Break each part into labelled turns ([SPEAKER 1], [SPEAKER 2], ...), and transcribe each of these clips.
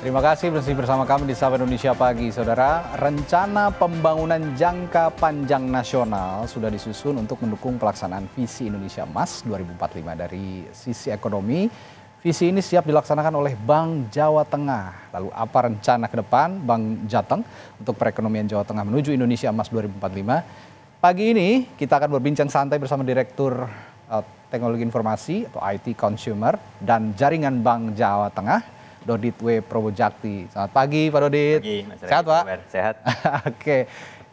[SPEAKER 1] Terima kasih masih bersama kami di Sapa Indonesia Pagi, Saudara. Rencana pembangunan jangka panjang nasional sudah disusun untuk mendukung pelaksanaan visi Indonesia Emas 2045 dari sisi ekonomi. Visi ini siap dilaksanakan oleh Bank Jawa Tengah. Lalu apa rencana ke depan Bank Jateng untuk perekonomian Jawa Tengah menuju Indonesia Emas 2045? Pagi ini kita akan berbincang santai bersama Direktur eh, Teknologi Informasi atau IT Consumer dan Jaringan Bank Jawa Tengah, Dodit W. Probojakti. Selamat pagi Pak Dodit. Pagi, Mas Sehat
[SPEAKER 2] Pak? Sehat.
[SPEAKER 1] Oke.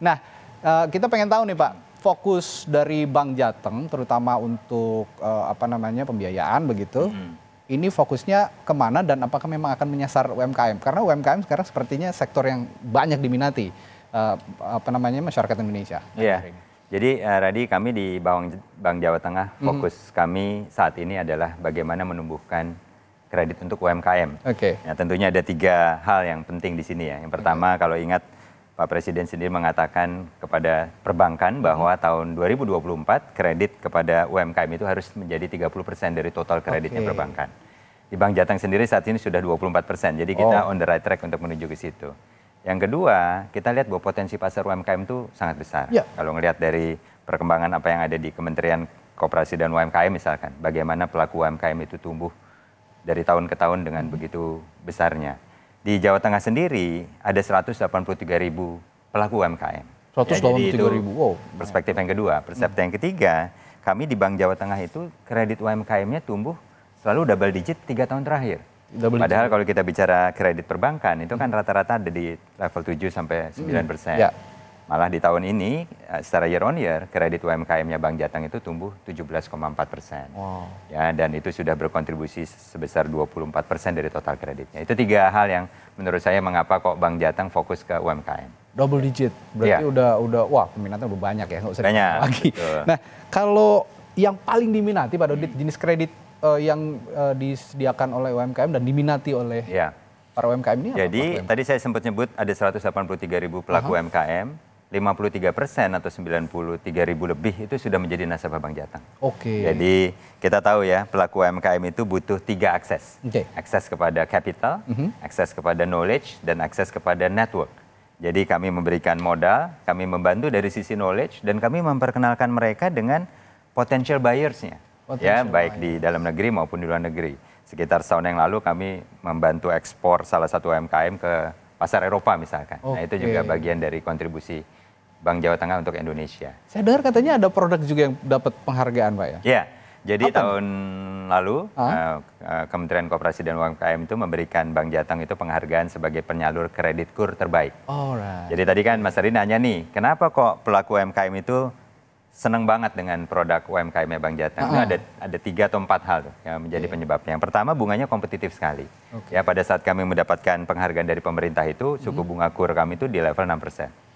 [SPEAKER 1] Nah, eh, kita pengen tahu nih Pak, fokus dari Bank Jateng terutama untuk eh, apa namanya pembiayaan begitu. Hmm. Ini fokusnya kemana dan apakah memang akan menyasar UMKM? Karena UMKM sekarang sepertinya sektor yang banyak diminati eh, apa namanya masyarakat Indonesia.
[SPEAKER 2] Iya. Yeah. Jadi uh, Radi kami di Bank, Bank Jawa Tengah mm-hmm. fokus mm -hmm. kami saat ini adalah bagaimana menumbuhkan kredit untuk UMKM. Oke. Okay. Ya, nah, tentunya ada tiga hal yang penting di sini ya. Yang pertama okay. kalau ingat Pak Presiden sendiri mengatakan kepada perbankan hmm. bahwa tahun 2024 kredit kepada UMKM itu harus menjadi 30% dari total kreditnya okay. perbankan. Di Bank Jateng sendiri saat ini sudah 24%. Jadi kita oh. on the right track untuk menuju ke situ. Yang kedua, kita lihat bahwa potensi pasar UMKM itu sangat besar. Yeah. Kalau melihat dari perkembangan apa yang ada di Kementerian Koperasi dan UMKM misalkan, bagaimana pelaku UMKM itu tumbuh dari tahun ke tahun dengan hmm. begitu besarnya. Di Jawa Tengah sendiri ada 183 ribu pelaku UMKM. 183 ya, ribu, wow. Perspektif yang kedua. Hmm. Perspektif yang ketiga, kami di Bank Jawa Tengah itu kredit UMKM-nya tumbuh selalu double digit tiga tahun terakhir. Double Padahal digit. kalau kita bicara kredit perbankan itu kan hmm. rata-rata ada di level 7 sampai 9 persen. Hmm. Malah di tahun ini eh, secara year on year kredit UMKM-nya Bank Jateng itu tumbuh 17,4 persen. Wow. Ya dan itu sudah berkontribusi sebesar 24 persen dari total kreditnya. Itu tiga hal yang menurut saya mengapa kok Bank Jateng fokus ke UMKM.
[SPEAKER 1] Double digit berarti ya. udah udah wah peminatnya udah banyak ya nggak usah banyak, lagi. Betul. Nah kalau yang paling diminati pada hmm. jenis kredit uh, yang uh, disediakan oleh UMKM dan diminati oleh ya. para UMKM ini. Jadi
[SPEAKER 2] apa, tadi saya sempat nyebut ada 183 ribu pelaku Aha. UMKM 53 persen atau 93 ribu lebih itu sudah menjadi nasabah Bank Jateng.
[SPEAKER 1] Oke. Okay. Jadi
[SPEAKER 2] kita tahu ya pelaku UMKM itu butuh tiga akses. Okay. Akses kepada capital, mm -hmm. akses kepada knowledge, dan akses kepada network. Jadi kami memberikan modal, kami membantu dari sisi knowledge, dan kami memperkenalkan mereka dengan potential buyersnya. Ya, potential ya, baik di dalam negeri maupun di luar negeri. Sekitar tahun yang lalu kami membantu ekspor salah satu UMKM ke pasar Eropa misalkan. Okay. Nah itu juga bagian dari kontribusi Bank Jawa Tengah untuk Indonesia.
[SPEAKER 1] Saya dengar katanya ada produk juga yang dapat penghargaan, Pak ya?
[SPEAKER 2] Iya. Jadi Apa? tahun lalu ah? eh, eh, Kementerian Kooperasi dan UMKM itu memberikan Bank Jateng itu penghargaan sebagai penyalur kredit kur terbaik. Oh, Alright. Jadi tadi kan Mas Ari nanya nih, kenapa kok pelaku UMKM itu senang banget dengan produk UMKM Bank Jateng? Itu ah. ada ada tiga atau empat hal yang menjadi yeah. penyebabnya. Yang pertama bunganya kompetitif sekali. Okay. Ya pada saat kami mendapatkan penghargaan dari pemerintah itu suku mm-hmm. bunga kur kami itu di level 6%.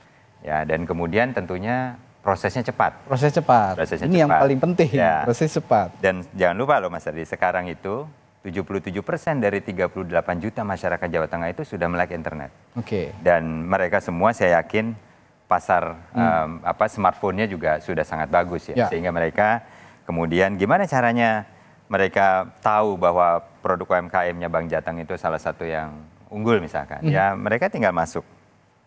[SPEAKER 2] Ya, dan kemudian tentunya prosesnya cepat.
[SPEAKER 1] Proses cepat. Prosesnya Ini cepat. yang paling penting, ya. proses cepat.
[SPEAKER 2] Dan jangan lupa loh Mas Adi, sekarang itu 77% dari 38 juta masyarakat Jawa Tengah itu sudah melek internet. Oke. Okay. Dan mereka semua saya yakin pasar hmm. um, apa smartphone-nya juga sudah sangat bagus ya. ya. Sehingga mereka kemudian gimana caranya mereka tahu bahwa produk UMKM-nya Bank Jateng itu salah satu yang unggul misalkan. Hmm. Ya, mereka tinggal masuk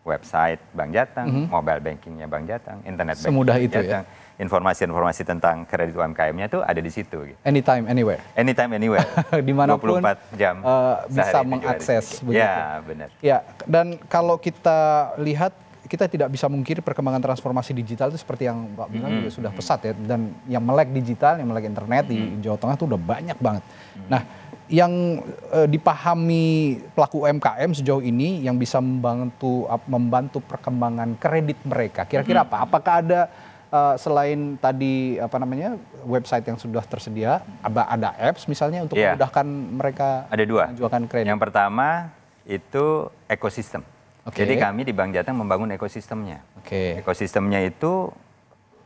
[SPEAKER 2] website Bank Jateng, mm -hmm. mobile bankingnya Bank Jateng, internet banking Semudah itu ya. Jateng. ya. Informasi-informasi tentang kredit UMKM-nya itu ada di situ. Gitu.
[SPEAKER 1] Anytime, anywhere.
[SPEAKER 2] Anytime, anywhere. Dimanapun 24 jam uh, bisa mengakses. Begitu. Ya, benar.
[SPEAKER 1] Ya, dan kalau kita lihat kita tidak bisa mungkin perkembangan transformasi digital itu seperti yang Pak bilang mm -hmm. juga sudah pesat ya dan yang melek digital, yang melek internet mm -hmm. di Jawa Tengah itu udah banyak banget. Mm -hmm. Nah, yang eh, dipahami pelaku UMKM sejauh ini yang bisa membantu membantu perkembangan kredit mereka kira-kira hmm. apa apakah ada uh, selain tadi apa namanya website yang sudah tersedia ada ada apps misalnya untuk yeah. memudahkan mereka
[SPEAKER 2] ada dua menjualkan kredit yang pertama itu ekosistem okay. jadi kami di Bank Jateng membangun ekosistemnya okay. ekosistemnya itu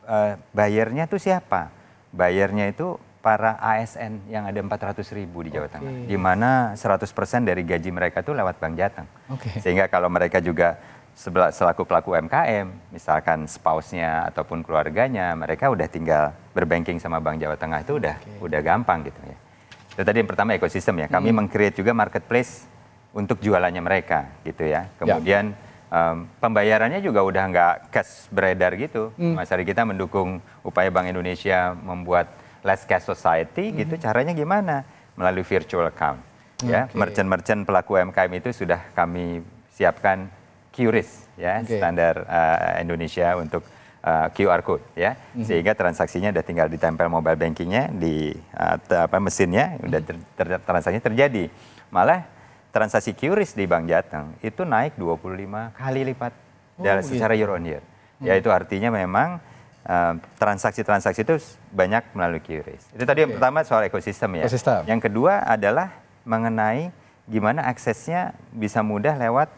[SPEAKER 2] uh, bayarnya itu siapa bayarnya itu para ASN yang ada 400 ribu di Jawa okay. Tengah. Di mana 100% dari gaji mereka itu lewat Bank Jateng. Okay. Sehingga kalau mereka juga sebelah selaku pelaku UMKM, misalkan spouse-nya ataupun keluarganya, mereka udah tinggal berbanking sama Bank Jawa Tengah itu udah okay. udah gampang gitu ya. Itu tadi yang pertama ekosistem ya. Kami hmm. mengcreate juga marketplace untuk jualannya mereka gitu ya. Iya. Kemudian ya um, pembayarannya juga udah nggak cash beredar gitu. Hmm. Mas Ari kita mendukung upaya Bank Indonesia membuat less cash society gitu hmm. caranya gimana melalui virtual account ya merchant-merchant pelaku UMKM itu sudah kami siapkan QRIS ya okay. standar uh, Indonesia untuk uh, eh, QR code ya mm-hmm. sehingga transaksinya udah tinggal ditempel mobile bankingnya di uh, apa mesinnya mm-hmm. udah ter, ter, transaksinya terjadi malah transaksi QRIS di Bank Jateng itu naik 25 kali lipat oh, dalam secara gitu. year on year mm-hmm. yaitu artinya memang Ehm, transaksi-transaksi itu banyak melalui QRIS. Itu tadi okay. yang pertama soal ekosistem ya. Ekosistem. Yang kedua adalah mengenai gimana aksesnya bisa mudah lewat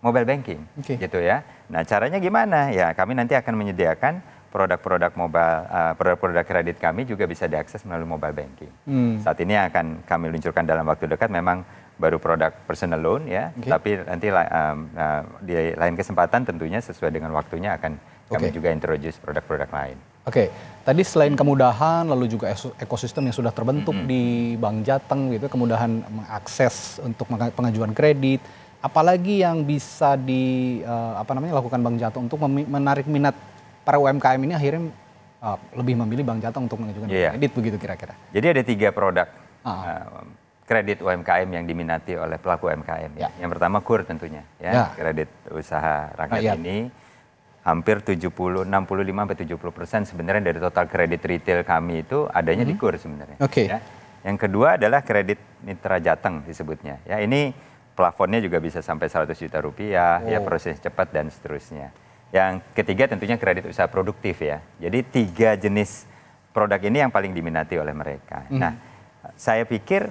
[SPEAKER 2] mobile banking okay. gitu ya. Nah, caranya gimana? Ya, kami nanti akan menyediakan produk-produk mobile produk ehm, produk-produk kredit kami juga bisa diakses melalui mobile banking. Hmm. Saat ini akan kami luncurkan dalam waktu dekat memang baru produk personal loan ya, okay. tapi nanti um, uh, di lain kesempatan tentunya sesuai dengan waktunya akan kami juga introduce produk-produk lain.
[SPEAKER 1] Oke, okay. tadi selain kemudahan, lalu juga ekosistem yang sudah terbentuk mm -hmm. di Bank Jateng gitu, kemudahan mengakses untuk pengajuan kredit, apalagi yang bisa di uh, apa namanya lakukan Bank Jateng untuk menarik minat para UMKM ini akhirnya uh, lebih memilih Bank Jateng untuk mengajukan yeah. kredit begitu kira-kira.
[SPEAKER 2] Jadi ada tiga produk uh ah. -huh. Eh, uh, um, kredit UMKM yang diminati oleh pelaku UMKM. Ya. ya. Yang pertama KUR tentunya, ya yeah. kredit usaha rakyat, rakyat. ini hampir 70, 65 sampai 70 persen sebenarnya dari total kredit retail kami itu adanya mm -hmm. di KUR sebenarnya. Oke. Okay. Ya. Yang kedua adalah kredit mitra jateng disebutnya. Ya ini plafonnya juga bisa sampai 100 juta rupiah, oh. ya proses cepat dan seterusnya. Yang ketiga tentunya kredit usaha produktif ya. Jadi tiga jenis produk ini yang paling diminati oleh mereka. Mm -hmm. Nah, saya pikir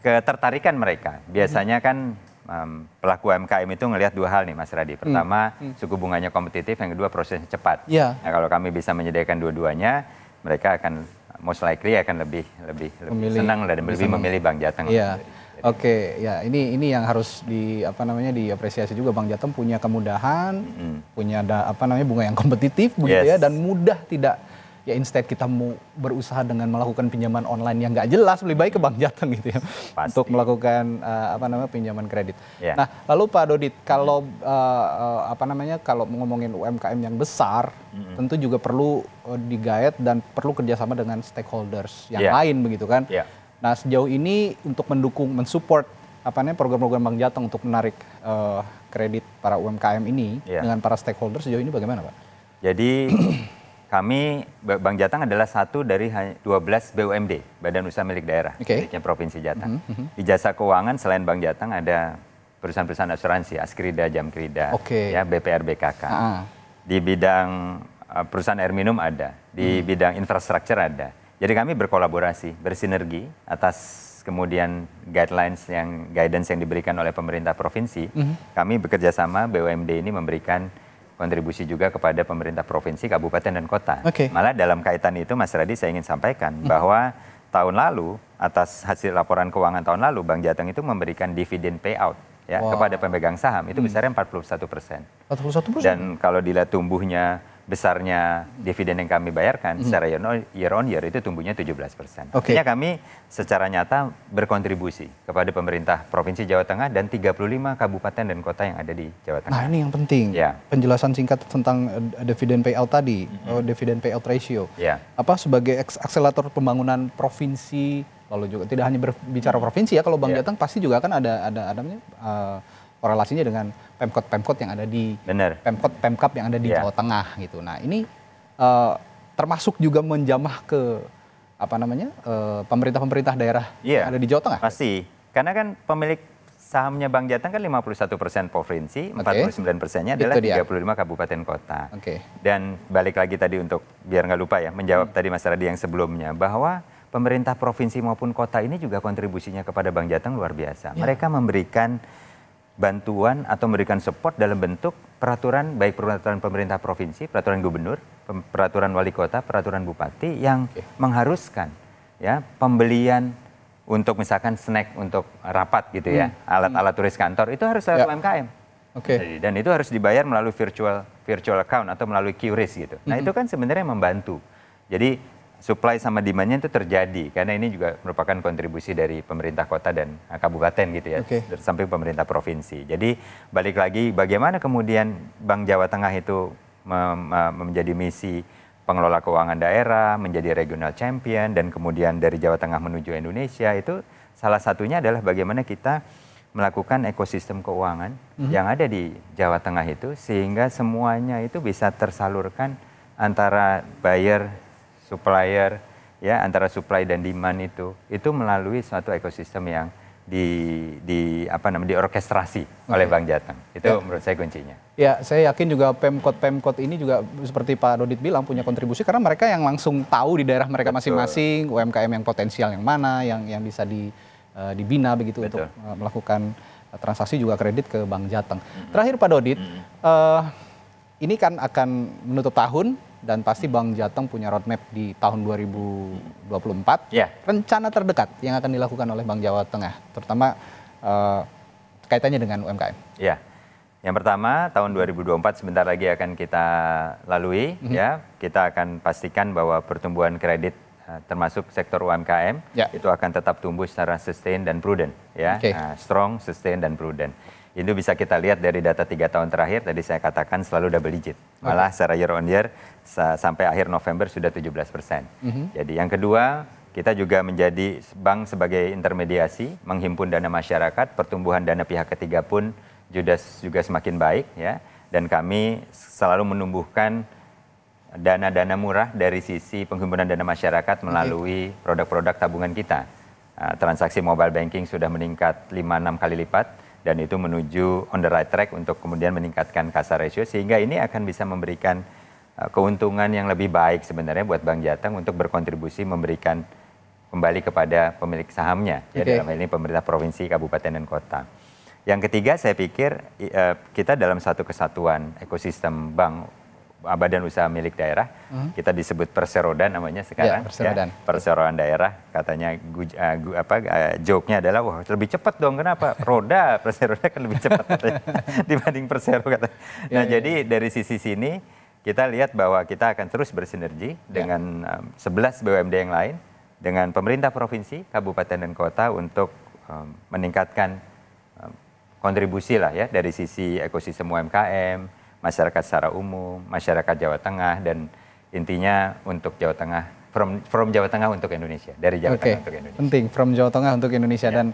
[SPEAKER 2] ketertarikan mereka biasanya mm -hmm. kan um, pelaku UMKM itu ngelihat dua hal nih Mas Radi. Hmm. Pertama, hmm. Hmm. suku bunganya kompetitif, yang kedua prosesnya cepat. Yeah. Nah, kalau kami bisa menyediakan dua-duanya, mereka akan most likely akan lebih lebih lebih senang dan lebih, memilih Bank Jateng. Yeah.
[SPEAKER 1] Oke, okay, ya ini ini yang harus di apa namanya diapresiasi juga Bang Jateng punya kemudahan, mm. punya da, apa namanya bunga yang kompetitif begitu ya, yes. ya dan mudah tidak ya instead kita mau berusaha dengan melakukan pinjaman online yang nggak jelas lebih baik ke bank jateng gitu ya Pasti. untuk melakukan uh, apa namanya pinjaman kredit. Ya. Nah lalu Pak Dodit kalau hmm. uh, apa namanya kalau ngomongin UMKM yang besar hmm tentu juga perlu uh, digayat dan perlu kerjasama dengan stakeholders yang ya. lain begitu kan. Ya. Nah sejauh ini untuk mendukung mensupport apa namanya program-program Bank Jateng untuk menarik uh, kredit para UMKM ini ya. dengan para stakeholders sejauh ini bagaimana Pak?
[SPEAKER 2] Jadi kami Bank Jateng adalah satu dari 12 BUMD, Badan Usaha Milik Daerah, okay. miliknya Provinsi Jateng. Mm-hmm. Di jasa keuangan selain Bank Jateng ada perusahaan-perusahaan asuransi, Askrida, Jamkrida, okay. ya BPR BKK. Ah, ah. Di bidang eh, perusahaan air minum ada, di hmm. bidang infrastruktur ada. Jadi kami berkolaborasi, bersinergi atas kemudian guidelines yang guidance yang diberikan oleh pemerintah provinsi. Mm-hmm. Kami bekerja sama BUMD ini memberikan kontribusi juga kepada pemerintah provinsi, kabupaten dan kota. Okay. Malah dalam kaitan itu Mas Radi saya ingin sampaikan hmm. bahwa tahun lalu atas hasil laporan keuangan tahun lalu Bank Jateng itu memberikan dividen payout ya wow. kepada pemegang saham itu hmm. besarnya 41 persen.
[SPEAKER 1] 41 persen. Dan
[SPEAKER 2] kalau dilihat tumbuhnya besarnya dividen yang kami bayarkan hmm. secara year on year itu tumbuhnya 17 persen. Okay. Artinya kami secara nyata berkontribusi kepada pemerintah Provinsi Jawa Tengah dan 35 kabupaten dan kota yang ada di Jawa Tengah. Nah
[SPEAKER 1] ini yang penting, ya. penjelasan singkat tentang eh, dividen payout tadi, hmm. oh, dividen payout ratio. Ya. Apa sebagai akselerator pembangunan provinsi, lalu juga tidak hanya berbicara provinsi ya, kalau Bang ya. Jateng pasti juga kan ada, ada, ada, ada uh, eh, korelasinya dengan pemkot-pemkot yang ada di pemkot-pemkap yang ada di yeah. Jawa Tengah gitu. Nah ini uh, termasuk juga menjamah ke apa namanya eh, pemerintah-pemerintah daerah
[SPEAKER 2] yeah. yang ada di Jawa Tengah. Pasti, karena kan pemilik sahamnya Bang Jateng kan 51 persen provinsi, okay. 49 persennya adalah 35 kabupaten kota. Okay. Dan balik lagi tadi untuk biar nggak lupa ya menjawab hmm. tadi Mas Radi yang sebelumnya bahwa pemerintah provinsi maupun kota ini juga kontribusinya kepada Bang Jateng luar biasa. Yeah. Mereka memberikan bantuan atau memberikan support dalam bentuk peraturan baik peraturan pemerintah provinsi, peraturan gubernur, peraturan wali kota, peraturan bupati yang okay. mengharuskan ya pembelian untuk misalkan snack untuk rapat gitu ya, hmm. alat-alat hmm. turis kantor itu harus lewat ya. UMKM. Oke. Okay. Dan itu harus dibayar melalui virtual virtual account atau melalui QRIS gitu. Nah, hmm. itu kan sebenarnya membantu. Jadi supply sama demandnya itu terjadi karena ini juga merupakan kontribusi dari pemerintah kota dan eh, kabupaten gitu ya okay. samping pemerintah provinsi jadi balik lagi bagaimana kemudian Bank Jawa Tengah itu menjadi misi pengelola keuangan daerah menjadi regional champion dan kemudian dari Jawa Tengah menuju Indonesia itu salah satunya adalah bagaimana kita melakukan ekosistem keuangan mm -hmm. yang ada di Jawa Tengah itu sehingga semuanya itu bisa tersalurkan antara buyer supplier ya antara supply dan demand itu itu melalui suatu ekosistem yang di di apa namanya diorkestrasi okay. oleh Bang Jateng. Itu ya. menurut saya kuncinya.
[SPEAKER 1] Ya, saya yakin juga Pemkot-pemkot ini juga seperti Pak Dodit bilang punya kontribusi karena mereka yang langsung tahu di daerah mereka masing-masing UMKM yang potensial yang mana yang yang bisa di uh, dibina begitu Betul. untuk uh, eh, melakukan eh, transaksi juga kredit ke Bang Jateng. Mm -hmm. Terakhir Pak Dodit, mm -hmm. uh, ini kan akan menutup tahun dan pasti Bang Jateng punya roadmap di tahun 2024. Yeah. Iya. Rencana terdekat yang akan dilakukan oleh Bank Jawa Tengah, terutama uh, kaitannya dengan UMKM.
[SPEAKER 2] Ya, yeah. yang pertama tahun 2024 sebentar lagi akan kita lalui, mm -hmm. ya kita akan pastikan bahwa pertumbuhan kredit eh, termasuk sektor UMKM yeah. itu akan tetap tumbuh secara sustain dan prudent ya okay. uh, strong sustain dan prudent itu bisa kita lihat dari data tiga tahun terakhir, tadi saya katakan selalu double digit. Malah okay. secara year on year sampai akhir November sudah 17 persen. Mm -hmm. Jadi yang kedua, kita juga menjadi bank sebagai intermediasi, menghimpun dana masyarakat, pertumbuhan dana pihak ketiga pun juga, juga semakin baik ya. Dan kami selalu menumbuhkan dana-dana murah dari sisi penghimpunan dana masyarakat melalui produk-produk tabungan kita. Ah, transaksi mobile banking sudah meningkat 5-6 kali lipat dan itu menuju on the right track untuk kemudian meningkatkan kasar ratio sehingga ini akan bisa memberikan eh, keuntungan yang lebih baik sebenarnya buat Bank Jateng untuk berkontribusi memberikan kembali kepada pemilik sahamnya okay. ya dalam hal ini pemerintah provinsi, kabupaten dan kota. Yang ketiga saya pikir eh, kita dalam satu kesatuan ekosistem bank Ah, badan usaha milik daerah hmm. kita disebut perserodan namanya ya, sekarang ya, perserodan. Ya, perseroan daerah katanya uh, uh, joke-nya adalah wah lebih cepat dong kenapa roda perseroda kan lebih cepat dibanding persero kata. Ya, nah ya, ya, jadi dari sisi sini kita lihat bahwa kita akan terus bersinergi ya. dengan um, 11 BUMD yang lain dengan pemerintah provinsi, kabupaten dan kota untuk um, meningkatkan kontribusi lah ya dari sisi ekosistem UMKM masyarakat secara umum, masyarakat Jawa Tengah dan intinya untuk Jawa Tengah from from Jawa Tengah untuk Indonesia, dari Jawa okay. Tengah untuk
[SPEAKER 1] Indonesia. Penting from Jawa Tengah untuk Indonesia ya. dan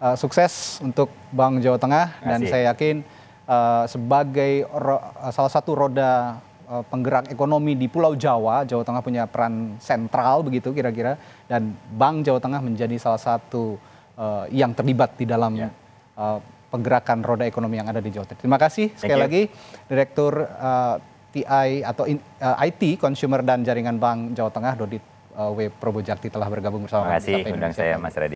[SPEAKER 1] uh, sukses untuk Bank Jawa Tengah Masih. dan saya yakin uh, sebagai ro, uh, salah satu roda uh, penggerak ekonomi di Pulau Jawa, Jawa Tengah punya peran sentral begitu kira-kira dan Bank Jawa Tengah menjadi salah satu uh, yang terlibat di dalam ya. uh, pergerakan roda ekonomi yang ada di Jawa Timur. Terima kasih sekali lagi Direktur uh, eh, TI atau in, uh, eh, IT Consumer dan Jaringan Bank Jawa Tengah Dodit uh, W Probojakti telah bergabung bersama kami. Terima kasih undang saya Mas Redi.